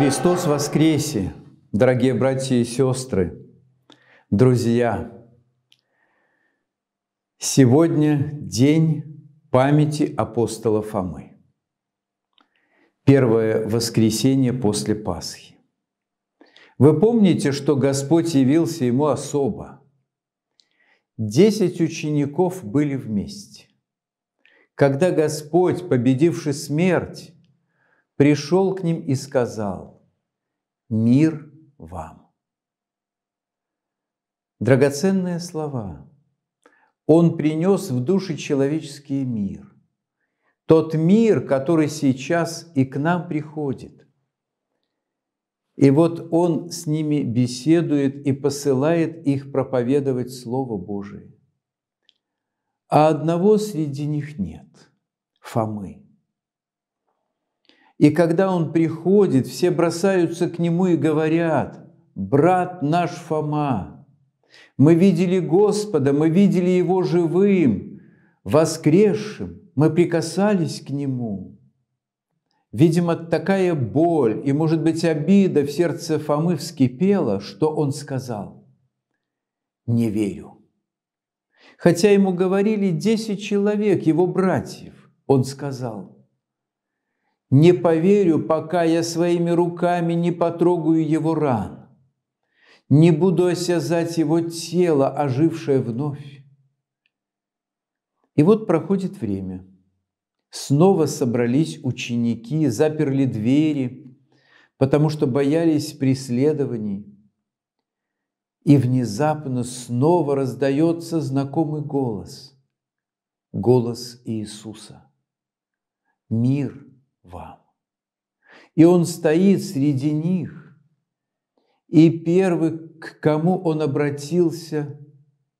Христос воскресе, дорогие братья и сестры, друзья! Сегодня день памяти апостола Фомы. Первое воскресенье после Пасхи. Вы помните, что Господь явился ему особо. Десять учеников были вместе. Когда Господь, победивший смерть, пришел к ним и сказал, «Мир вам». Драгоценные слова. Он принес в души человеческий мир. Тот мир, который сейчас и к нам приходит. И вот он с ними беседует и посылает их проповедовать Слово Божие. А одного среди них нет – Фомы. И когда он приходит, все бросаются к нему и говорят, «Брат наш Фома, мы видели Господа, мы видели Его живым, воскресшим, мы прикасались к Нему». Видимо, такая боль и, может быть, обида в сердце Фомы вскипела, что он сказал «Не верю». Хотя ему говорили десять человек, его братьев, он сказал – не поверю, пока я своими руками не потрогаю его ран, не буду осязать его тело, ожившее вновь. И вот проходит время. Снова собрались ученики, заперли двери, потому что боялись преследований. И внезапно снова раздается знакомый голос. Голос Иисуса. Мир – вам. И Он стоит среди них. И первый, к кому Он обратился,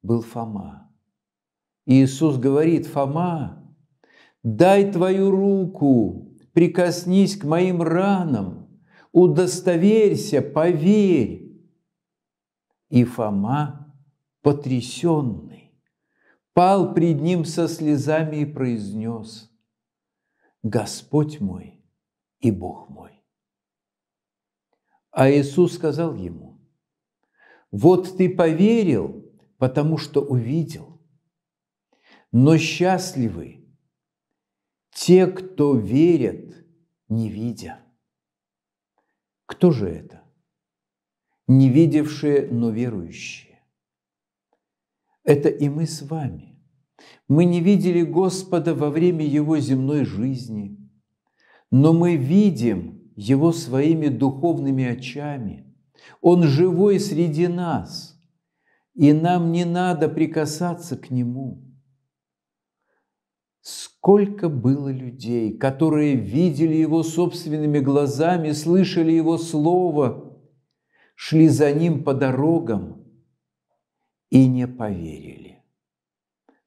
был Фома. И Иисус говорит, Фома, дай твою руку, прикоснись к моим ранам, удостоверься, поверь. И Фома, потрясенный, пал пред ним со слезами и произнес – Господь мой и Бог мой. А Иисус сказал ему, вот ты поверил, потому что увидел, но счастливы те, кто верят, не видя. Кто же это? Не видевшие, но верующие. Это и мы с вами. Мы не видели Господа во время Его земной жизни, но мы видим Его своими духовными очами. Он живой среди нас, и нам не надо прикасаться к Нему. Сколько было людей, которые видели Его собственными глазами, слышали Его Слово, шли за Ним по дорогам и не поверили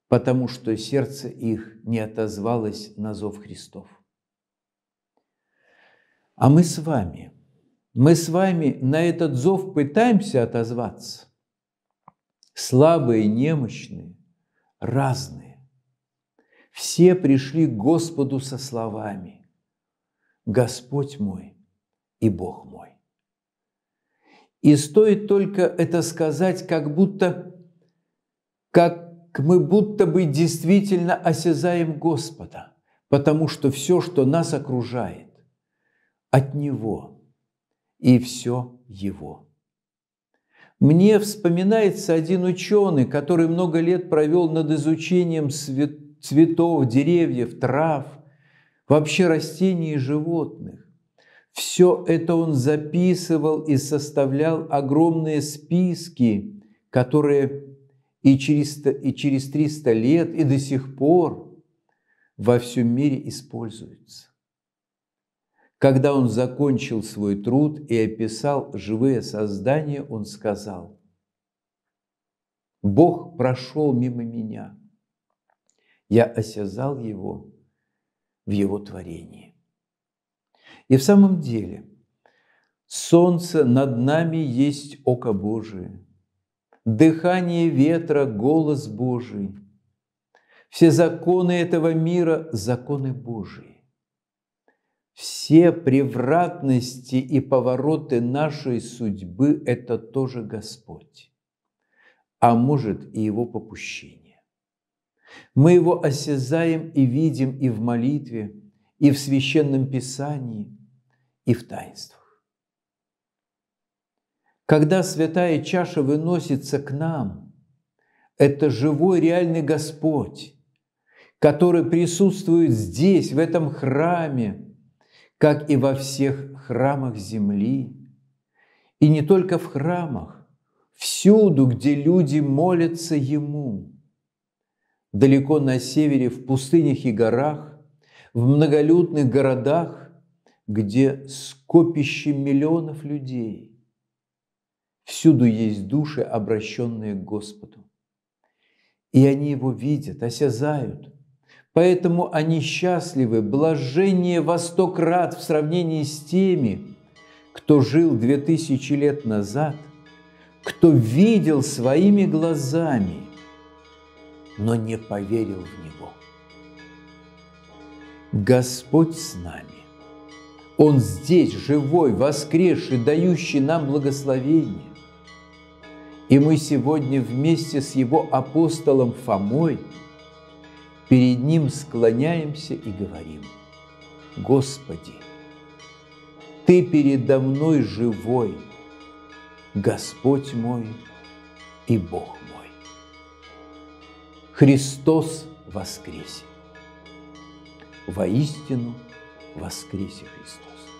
потому что сердце их не отозвалось на зов Христов. А мы с вами, мы с вами на этот зов пытаемся отозваться. Слабые, немощные, разные. Все пришли к Господу со словами «Господь мой и Бог мой». И стоит только это сказать, как будто, как мы будто бы действительно осязаем Господа, потому что все, что нас окружает, от Него и все Его. Мне вспоминается один ученый, который много лет провел над изучением цветов, деревьев, трав, вообще растений и животных. Все это он записывал и составлял огромные списки, которые и через, и через 300 лет, и до сих пор во всем мире используется. Когда он закончил свой труд и описал живые создания, он сказал, «Бог прошел мимо меня, я осязал его в его творении». И в самом деле, солнце над нами есть око Божие – дыхание ветра, голос Божий. Все законы этого мира – законы Божии. Все превратности и повороты нашей судьбы – это тоже Господь, а может и Его попущение. Мы Его осязаем и видим и в молитве, и в Священном Писании, и в таинствах. Когда святая чаша выносится к нам, это живой реальный Господь, который присутствует здесь, в этом храме, как и во всех храмах земли. И не только в храмах, всюду, где люди молятся Ему. Далеко на севере, в пустынях и горах, в многолюдных городах, где скопище миллионов людей – Всюду есть души, обращенные к Господу. И они его видят, осязают. Поэтому они счастливы, блажение во сто крат в сравнении с теми, кто жил две тысячи лет назад, кто видел своими глазами, но не поверил в Него. Господь с нами. Он здесь, живой, воскресший, дающий нам благословение. И мы сегодня вместе с его апостолом Фомой перед ним склоняемся и говорим, «Господи, Ты передо мной живой, Господь мой и Бог мой». Христос воскресе! Воистину воскресе Христос!